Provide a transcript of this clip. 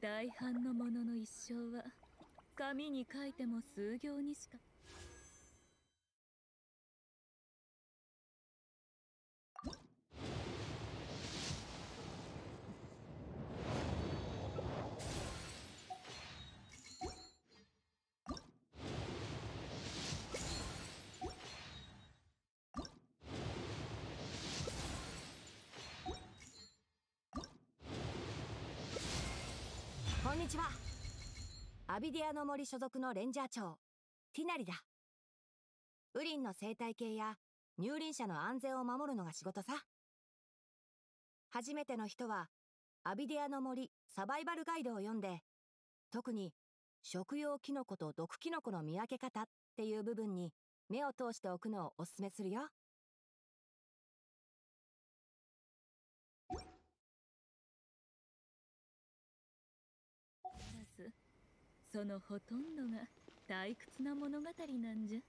大半の者の一生は紙に書いても数行にしかこんにちはアビディアの森所属のレンジャー長ティナリだウリンの生態系や入林者の安全を守るのが仕事さ初めての人はアビディアの森サバイバルガイドを読んで特に食用キノコと毒キノコの見分け方っていう部分に目を通しておくのをおすすめするよ。そのほとんどが退屈な物語なんじゃ。